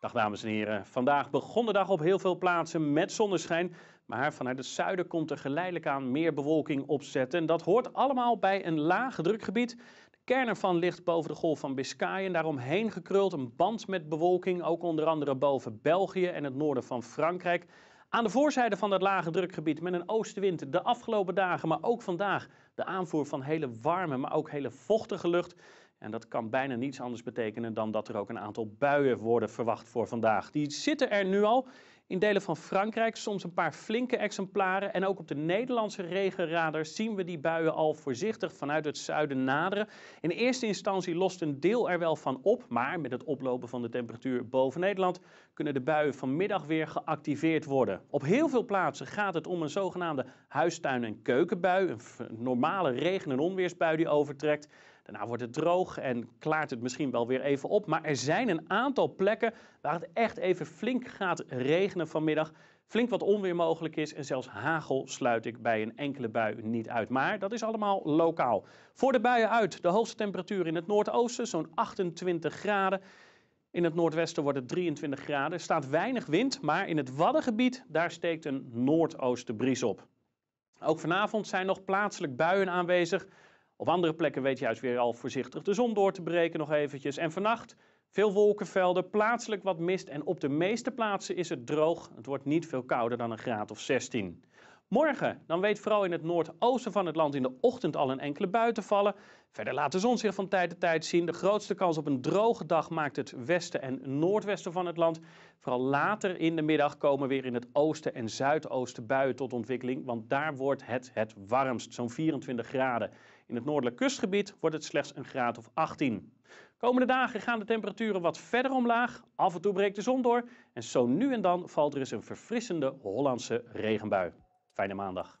Dag dames en heren. Vandaag begon de dag op heel veel plaatsen met zonneschijn. Maar vanuit het zuiden komt er geleidelijk aan meer bewolking opzetten. dat hoort allemaal bij een lage drukgebied. De kern ervan ligt boven de golf van Biscayen. En daaromheen gekruld een band met bewolking. Ook onder andere boven België en het noorden van Frankrijk. Aan de voorzijde van dat lage drukgebied met een oostenwind de afgelopen dagen, maar ook vandaag de aanvoer van hele warme, maar ook hele vochtige lucht. En dat kan bijna niets anders betekenen dan dat er ook een aantal buien worden verwacht voor vandaag. Die zitten er nu al in delen van Frankrijk, soms een paar flinke exemplaren. En ook op de Nederlandse regenradar zien we die buien al voorzichtig vanuit het zuiden naderen. In eerste instantie lost een deel er wel van op, maar met het oplopen van de temperatuur boven Nederland kunnen de buien vanmiddag weer geactiveerd worden. Op heel veel plaatsen gaat het om een zogenaamde huistuin- en keukenbui, een normale regen- en onweersbui die overtrekt. Daarna nou wordt het droog en klaart het misschien wel weer even op. Maar er zijn een aantal plekken waar het echt even flink gaat regenen vanmiddag. Flink wat onweer mogelijk is en zelfs hagel sluit ik bij een enkele bui niet uit. Maar dat is allemaal lokaal. Voor de buien uit, de hoogste temperatuur in het noordoosten, zo'n 28 graden. In het noordwesten wordt het 23 graden. Er staat weinig wind, maar in het Waddengebied daar steekt een noordoostenbries op. Ook vanavond zijn nog plaatselijk buien aanwezig. Op andere plekken weet je juist weer al voorzichtig de zon door te breken nog eventjes. En vannacht veel wolkenvelden, plaatselijk wat mist en op de meeste plaatsen is het droog. Het wordt niet veel kouder dan een graad of 16. Morgen dan weet vooral in het noordoosten van het land in de ochtend al een enkele bui te vallen. Verder laat de zon zich van tijd tot tijd zien. De grootste kans op een droge dag maakt het westen en noordwesten van het land. Vooral later in de middag komen weer in het oosten en zuidoosten buien tot ontwikkeling, want daar wordt het het warmst, zo'n 24 graden. In het noordelijk kustgebied wordt het slechts een graad of 18. Komende dagen gaan de temperaturen wat verder omlaag. Af en toe breekt de zon door en zo nu en dan valt er eens een verfrissende Hollandse regenbui. Fijne maandag.